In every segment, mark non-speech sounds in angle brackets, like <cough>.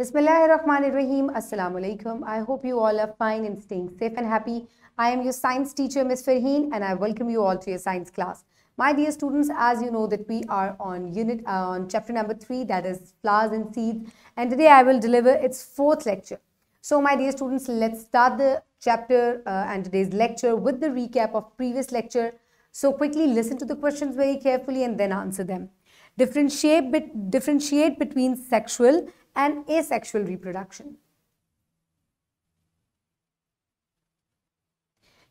Bismillahirrahmanirrahim. Assalamu alaikum. I hope you all are fine and staying safe and happy. I am your science teacher, Ms. Farheen, and I welcome you all to your science class. My dear students, as you know that we are on unit uh, on chapter number 3 that is flowers and seeds and today I will deliver its fourth lecture. So my dear students, let's start the chapter uh, and today's lecture with the recap of previous lecture. So quickly listen to the questions very carefully and then answer them. Differentiate, be differentiate between sexual and asexual reproduction.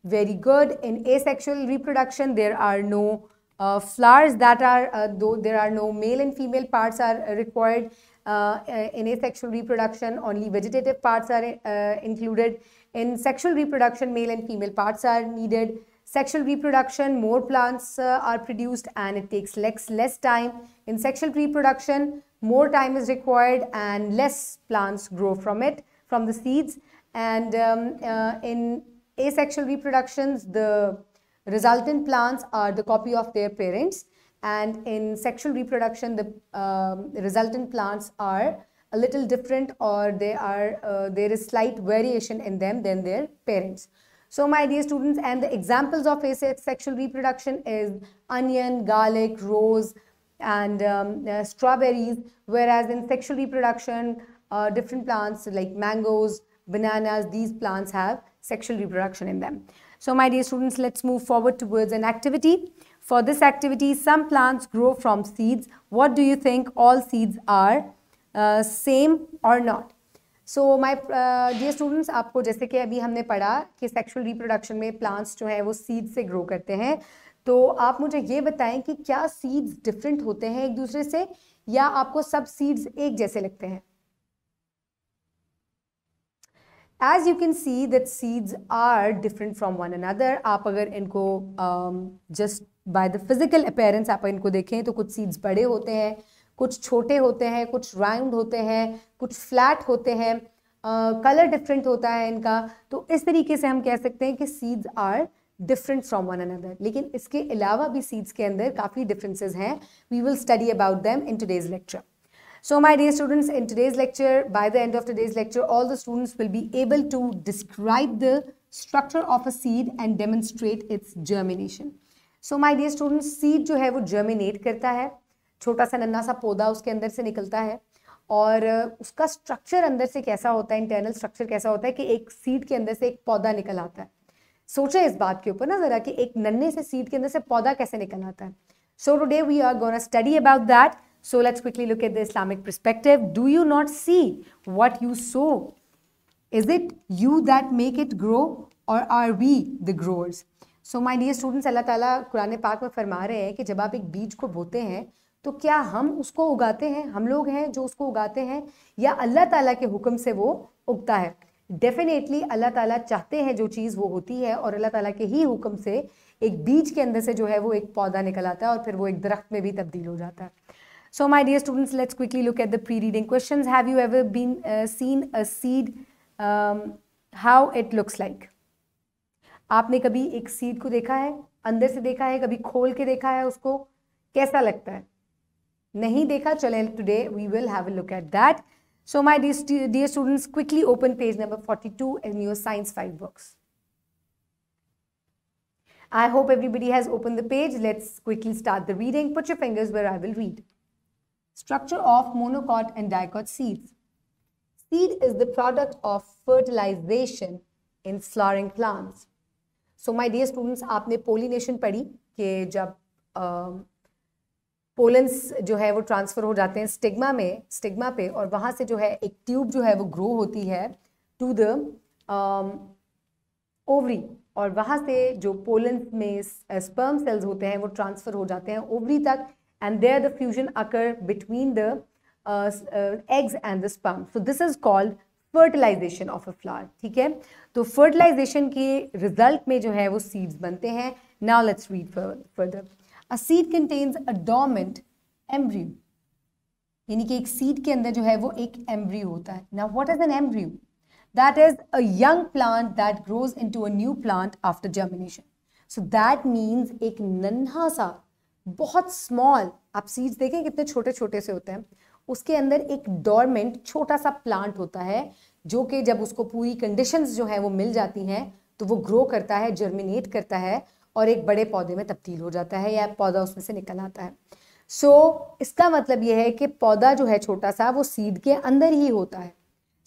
Very good. In asexual reproduction, there are no uh, flowers that are, uh, though there are no male and female parts are uh, required uh, uh, in asexual reproduction, only vegetative parts are uh, included. In sexual reproduction, male and female parts are needed sexual reproduction more plants uh, are produced and it takes less less time in sexual reproduction more time is required and less plants grow from it, from the seeds. And um, uh, in asexual reproductions, the resultant plants are the copy of their parents. And in sexual reproduction, the um, resultant plants are a little different or they are, uh, there is slight variation in them than their parents. So my dear students, and the examples of asexual reproduction is onion, garlic, rose, and um, uh, strawberries, whereas in sexual reproduction, uh, different plants like mangoes, bananas, these plants have sexual reproduction in them. So my dear students, let's move forward towards an activity. For this activity, some plants grow from seeds. What do you think all seeds are? Uh, same or not? So, my uh, dear students, आपको जैसे कि अभी हमने पढ़ा कि sexual reproduction में plants जो है वो seeds से grow करते हैं तो आप मुझे ये बताएं कि क्या सीड्स डिफरेंट होते हैं एक दूसरे से या आपको सब सीड्स एक जैसे लगते हैं as you can see that seeds are different from one another आप अगर इनको just by the physical appearance आप इनको देखें तो कुछ सीड्स बड़े होते हैं कुछ छोटे होते हैं कुछ राउंड होते हैं कुछ फ्लैट होते हैं कलर uh, डिफरेंट होता है इनका तो इस तरीके से हम कह सकते हैं कि seeds are different from one another लेकिन इसके अलावा भी सीड्स के अंदर काफ़ी डिफरेंसेज हैं we will study about them in today's lecture so my dear students in today's lecture by the end of today's lecture all the students will be able to describe the structure of a seed and demonstrate its germination so my dear students seed जो है वो germinate करता है छोटा सा नन्ना सा पौधा उसके अंदर से निकलता है और उसका स्ट्रक्चर अंदर से कैसा होता है इंटरनल स्ट्रक्चर कैसा होता है कि एक सीड के अंदर से एक पौधा निकल आता है सोचे इस बात के ऊपर ना जरा कि एक नन्हे से सीड के अंदर से पौधा कैसे निकल आता है so today we are gonna study about that so let's quickly look at the Islamic perspective do you not see what you sow is it you that make it grow or are we the growers so my dear students अल्लाह ताला कुरान पाक में फरमा रहे हैं कि जब आप एक बीज को बोते हैं तो क्या हम उसको उगाते हैं हम लोग हैं जो उसको उगाते हैं या अल्लाह ताला के हुक्म से वो उगता है डेफिनेटली अल्लाह ताला चाहते हैं जो चीज़ वो होती है और अल्लाह ताला के ही हुक्म से एक बीज के अंदर से जो है वो एक पौधा निकल आता है और फिर वो एक दरख्त में भी तब्दील हो जाता है so my dear students let's quickly look at the pre reading question have you ever been seen a seed how it looks like आपने कभी एक सीड को देखा है अंदर से देखा है कभी खोल के देखा है उसको कैसा लगता है नहीं देखा चले today we will have a look at that So my dear, students, quickly open page number 42 in your Science 5 books. I hope everybody has opened the page. Let's quickly start the reading. Put your fingers where I will read. Structure of monocot and dicot seeds. Seed is the product of fertilization in flowering plants. So my dear students, आपने pollination पढ़ी कि जब um, pollens जो है वो transfer हो जाते हैं स्टिग्मा में स्टिग्मा पे और वहाँ से जो है एक ट्यूब जो है वो ग्रो होती है टू द ओवरी और वहाँ से जो पोलेंस में स्पर्म सेल्स होते हैं वो ट्रांसफ़र हो जाते हैं ओवरी तक and there the fusion occur between the eggs and the sperm so this is called fertilisation of a flower ठीक है तो फर्टिलाइजेशन के रिजल्ट में जो है वो सीड्स बनते हैं now let's read further a seed contains a dormant embryo यानी कि एक सीड के अंदर जो है वो एक एम्ब्रियो होता है ना what is an embryo that is a young plant that grows into a new plant after germination so that means एक नन्हा सा बहुत स्मॉल आप सीड्स देखें कितने छोटे छोटे से होते हैं उसके अंदर एक डोरमेंट छोटा सा प्लांट होता है जो कि जब उसको पूरी कंडीशंस जो है वो मिल जाती हैं तो वो ग्रो करता है जर्मिनेट करता है और एक बड़े पौधे में तब्दील हो जाता है या पौधा उसमें से निकल आता है सो so, इसका मतलब यह है कि पौधा जो है छोटा सा वो सीड के अंदर ही होता है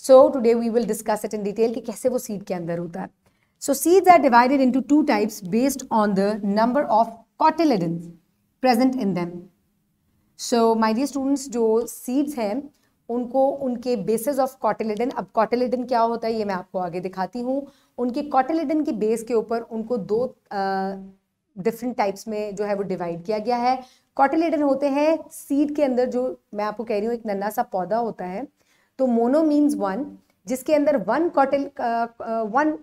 so today we will discuss it in detail कि कैसे वो सीड के अंदर होता है so seeds are divided into two types based on the number of cotyledon present in them so my dear students जो सीड्स हैं उनको उनके बेसिस ऑफ कॉटेलिडन अब कॉटेलिडन क्या होता है ये मैं आपको आगे दिखाती हूँ उनके कॉटेलिडन की बेस के ऊपर उनको दो डिफरेंट टाइप्स में जो है वो डिवाइड किया गया है कॉटेलिडन होते हैं सीड के अंदर जो मैं आपको कह रही हूँ एक नन्ना सा पौधा होता है तो मोनो मीन्स वन जिसके अंदर वन कॉटल वन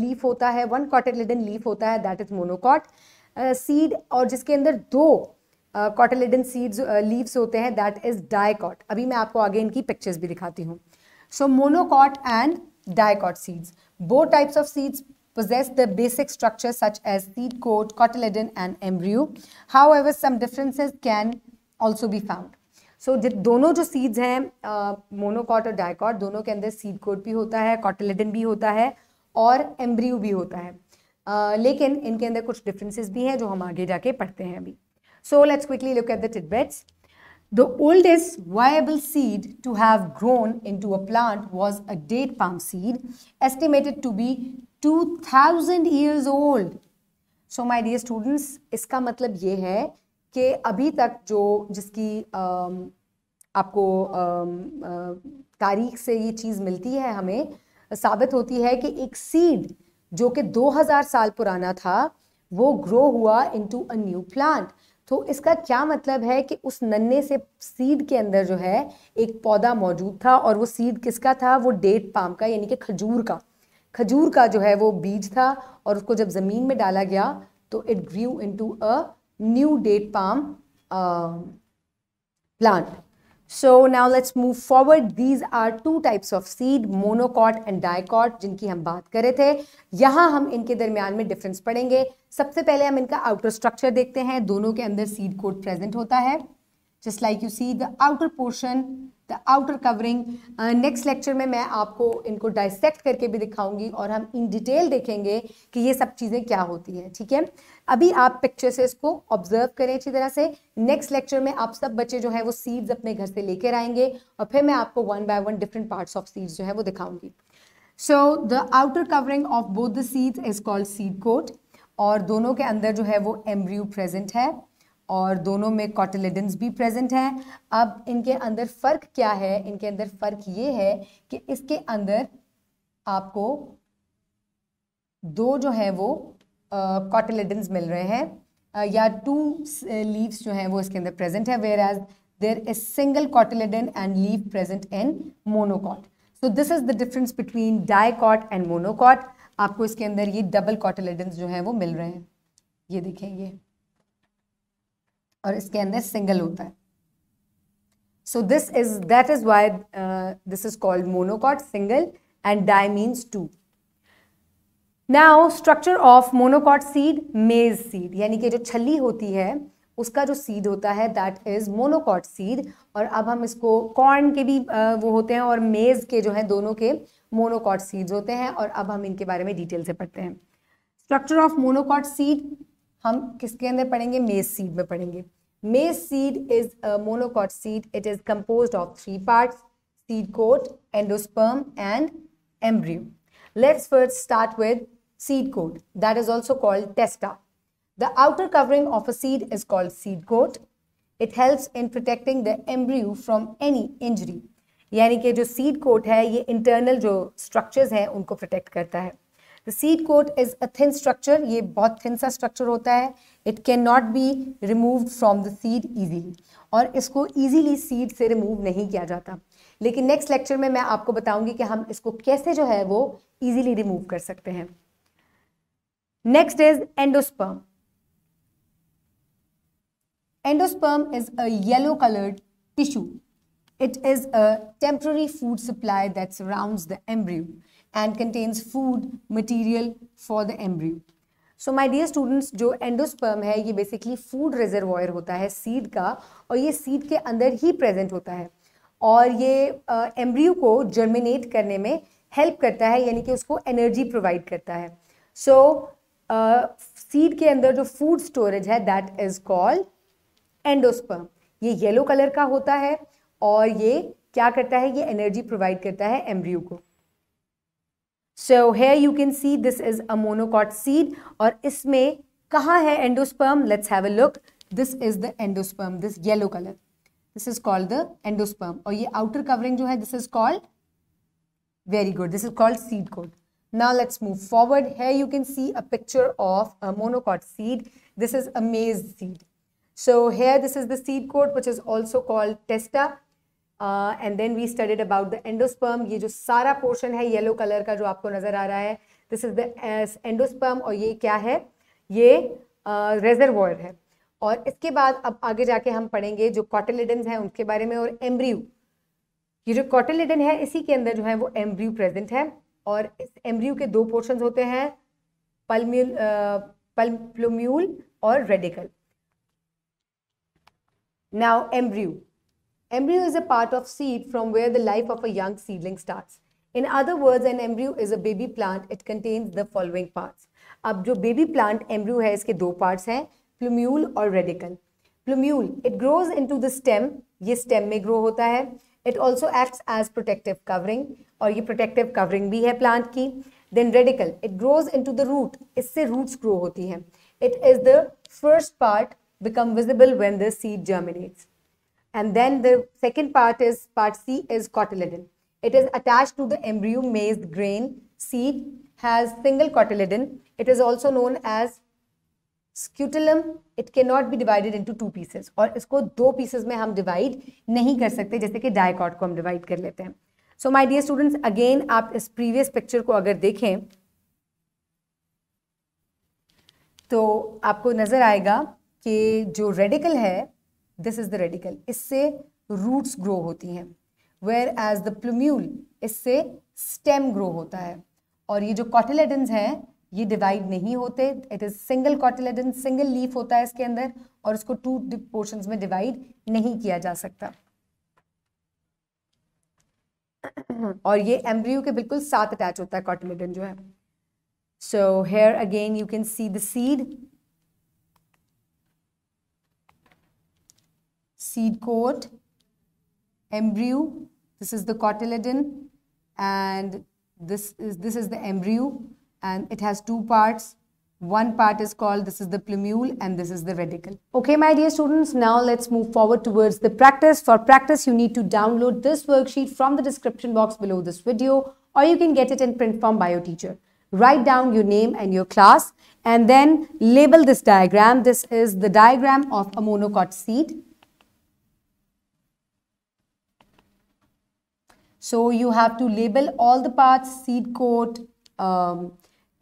लीफ होता है वन कॉटिलिडन लीफ होता है दैट इज मोनोकॉट सीड और जिसके अंदर दो कॉटलेडन सीड्स लीव्स होते हैं दैट इज डायकॉट अभी मैं आपको आगे इनकी पिक्चर्स भी दिखाती हूँ so monocot and dicot seeds both types of seeds possess the basic structure such as seed coat, cotyledon and embryo. However, some differences can also be found. So dono दोनों जो सीड्स हैं monocot और dicot दोनों के अंदर seed coat भी होता है कॉटलेडन भी होता है और embryo भी होता है uh, लेकिन इनके अंदर कुछ bhi भी हैं जो हम आगे जाके पढ़ते हैं अभी So let's quickly look at the tidbits. The oldest viable seed to have grown into a plant was a date palm seed, estimated to be 2000 years old. So my dear students, इसका मतलब ये है कि अभी तक जो जिसकी um, आपको um, uh, तारीख से ये चीज़ मिलती है हमें साबित होती है कि एक सीड जो कि 2000 साल पुराना था वो ग्रो हुआ इनटू अ न्यू प्लांट तो इसका क्या मतलब है कि उस नन्हे से सीड के अंदर जो है एक पौधा मौजूद था और वो सीड किसका था वो डेट पाम का यानी कि खजूर का खजूर का जो है वो बीज था और उसको जब ज़मीन में डाला गया तो it grew to a new date palm plant so now let's move forward these are two types of seed monocot and dicot जिनकी हम बात कर रहे थे यहाँ हम इनके दरमियान में डिफरेंस पढ़ेंगे सबसे पहले हम इनका आउटर स्ट्रक्चर देखते हैं दोनों के अंदर सीड कोट प्रेजेंट होता है just like you see the outer portion the outer covering next lecture में मैं आपको इनको डाइसेक्ट करके भी दिखाऊंगी और हम इन डिटेल देखेंगे कि ये सब चीज़ें क्या होती हैं ठीक है अभी आप पिक्चर से इसको ऑब्जर्व करें अच्छी तरह से नेक्स्ट लेक्चर में आप सब बच्चे जो है वो सीड्स अपने घर से लेकर आएंगे और फिर मैं आपको one by one different parts of seeds जो है वो दिखाऊंगी so the outer covering of both the seeds is called seed coat और दोनों के अंदर जो है वो एम्ब्रियो प्रेजेंट है और दोनों में कॉटलेडन्स भी प्रेजेंट हैं अब इनके अंदर फ़र्क क्या है इनके अंदर फ़र्क ये है कि इसके अंदर आपको दो जो हैं वो कॉटिलिडन्स मिल रहे हैं या टू लीव्स जो हैं वो इसके अंदर प्रेजेंट है whereas there is single cotyledon and leave present in monocot so this is the difference between dicot and monocot आपको इसके अंदर ये डबल कॉटलेडन्स जो हैं वो मिल रहे हैं ये देखें ये और इसके अंदर सिंगल होता है so this is that is why this is called monocot single and di means two now structure of monocot seed maize seed यानी कि जो छली होती है उसका जो सीड होता है दैट इज़ मोनोकॉट सीड और अब हम इसको कॉर्न के भी uh, वो होते हैं और मेज़ के जो हैं दोनों के मोनोकॉट सीड्स होते हैं और अब हम इनके बारे में डिटेल से पढ़ते हैं स्ट्रक्चर ऑफ मोनोकॉट सीड हम किसके अंदर पढ़ेंगे मेज सीड में पढ़ेंगे maize seed is a monocot seed it is compose of three part seed coat endosperm and embryo let's first start with seed coat that is also called testa the outer covering of a seed is called seed coat it helps in protecting the embryo from any injury यानी कि जो seed coat है ये internal जो structures हैं उनको protect करता है the seed coat is a thin structure ये बहुत थिन सा स्ट्रक्चर होता है it cannot be remove from the seed easily और इसको ईजीली सीड से रिमूव नहीं किया जाता लेकिन नेक्स्ट लेक्चर में मैं आपको बताऊंगी कि हम इसको कैसे जो है वो ईजीली रिमूव कर सकते हैं next is endosperm endosperm is a yellow coloured tissue it is a temporary food supply that surround the embryo and contains food material for the embryo. So my dear students जो endosperm है ये basically food reservoir होता है seed का और ये seed के अंदर ही प्रेजेंट होता है और ये एम्ब्रियो uh, को जर्मिनेट करने में हेल्प करता है यानी कि उसको एनर्जी प्रोवाइड करता है सो सीड uh, के अंदर जो फूड स्टोरेज है दैट इज कॉल्ड एंडोस्पर्म ये येलो कलर का होता है और ये क्या करता है ये एनर्जी प्रोवाइड करता है एम्ब्रियो को So here you can see this is a monocot seed or isme kaha hai endosperm? Let's have a look. This is the endosperm, this yellow color. This is called the endosperm. Or ye outer covering jo hai, this is called very good. This is called seed coat. Now let's move forward. Here you can see a picture of a monocot seed. This is a maize seed. So here this is the seed coat which is also called testa. And then we studied about the endosperm ये जो सारा portion है yellow colour का जो आपको नज़र आ रहा है दिस इज द एंडोस्पर्म और ये क्या है ये रेजरवॉयर uh, है और इसके बाद अब आगे जाके हम पढ़ेंगे जो कॉटेलिडन्स हैं उनके बारे में और एम्ब्रियो ये जो कॉटेलिडन है इसी के अंदर जो है वो एम्ब्रियो प्रेजेंट है और इस एम्ब्रियो के दो पोर्शन होते हैं पल्म्यूल पल्प्लोम्यूल uh, और radicle now embryo Embryo is a part of seed from where the life of a young seedling starts. In other words, an embryo is a baby plant. It contains the following parts. अब जो baby plant embryo है इसके दो parts हैं plumule और radical. Plumule, it grows into the stem. ये stem में grow होता है it also acts as protective covering और ये protective covering भी है plant की then radicle it grows into the root root इससे रूट्स ग्रो होती हैं it is the first part become visible when the seed germinates And then the second part is part C is cotyledon. It is attached to the embryo maize grain. Seed has single cotyledon. It is also known as scutellum it can not be divided into two pieces और इसको दो pieces में हम divide नहीं कर सकते जैसे कि डायकॉट को हम डिवाइड कर लेते हैं so my dear students again आप इस प्रीवियस पिक्चर को अगर देखें तो आपको नज़र आएगा कि जो रेडिकल है दिस इज द रेडिकल इससे रूट्स ग्रो होती हैं वेयर एज द प्लम्यूल इससे स्टेम ग्रो होता है और ये जो कॉटिलेडन्स हैं ये डिवाइड नहीं होते it is single cotyledon single leaf होता है इसके अंदर और इसको टू पोर्शन में डिवाइड नहीं किया जा सकता और ये एम्ब्रियो के बिल्कुल साथ अटैच होता है कॉटिलेडन जो है so here again you can see the seed seed coat, embryo. This is the cotyledon, and this is this is the embryo, and it has two parts. One part is called this is the plumule, and this is the radicle. Okay, my dear students, now let's move forward towards the practice. For practice, you need to download this worksheet from the description box below this video, or you can get it in print form by your teacher write down your name and your class and then label this diagram. This is the diagram of a monocot seed. So you have to label all the parts, seed coat, um,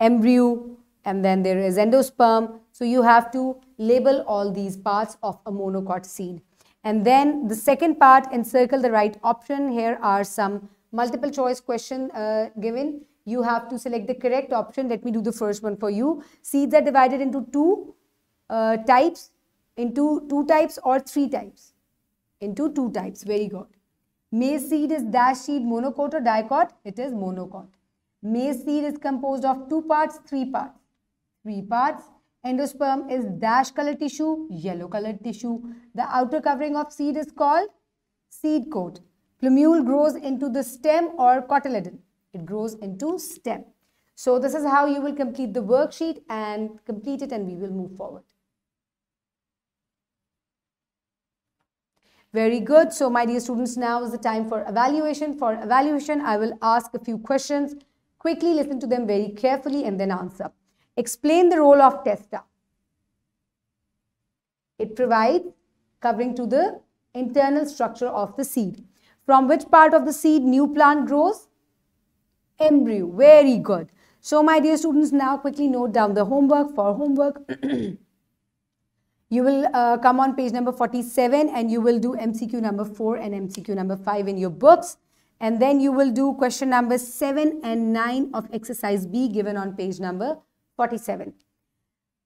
embryo, and then there is endosperm. So you have to label all these parts of a monocot seed. And then the second part, encircle the right option. Here are some multiple choice question uh, given. You have to select the correct option. Let me do the first one for you. Seeds are divided into two uh, types, into two types or three types. Into two types, very good. Maize seed is dash seed monocot or dicot? It is monocot. Maize seed is composed of two parts, three parts. Three parts. Endosperm is dash colored tissue, yellow colored tissue. The outer covering of seed is called seed coat. Plumule grows into the stem or cotyledon. It grows into stem. So this is how you will complete the worksheet and complete it and we will move forward. Very good. So my dear students, now is the time for evaluation. For evaluation, I will ask a few questions. Quickly listen to them very carefully and then answer. Explain the role of testa. It provides covering to the internal structure of the seed. From which part of the seed new plant grows? Embryo. Very good. So my dear students, now quickly note down the homework for homework. <clears throat> You will uh, come on page number 47 and you will do MCQ number 4 and MCQ number 5 in your books. And then you will do question number 7 and 9 of exercise B given on page number 47.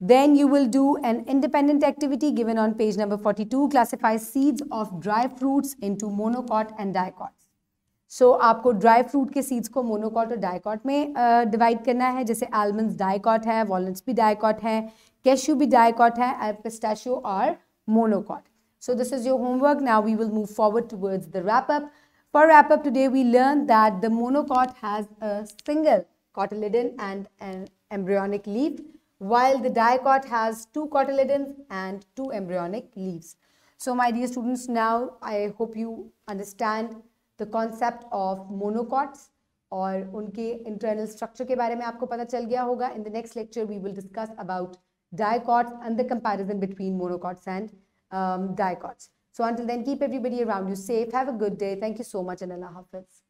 Then you will do an independent activity given on page number 42. Classify seeds of dry fruits into monocot and dicot. so, आपको dry fruit के seeds को monocot और dicot में divide uh, करना है जैसे almonds dicot है walnuts भी dicot है कैश्यू भी डायकॉट है पिस्टैशियो uh, और monocot so this is your homework now we will move forward towards the wrap up for wrap up today we learn that the monocot has a single cotyledon and an embryonic leave while the dicot has two cotyledon and two embryonic leaves so my dear students now I hope you understand the concept of monocots और उनके internal structure के बारे में आपको पता चल गया होगा in the next lecture we will discuss about dicots and the comparison between monocots and um, dicots. So until then, keep everybody around you safe. Have a good day. Thank you so much and Allah Hafiz.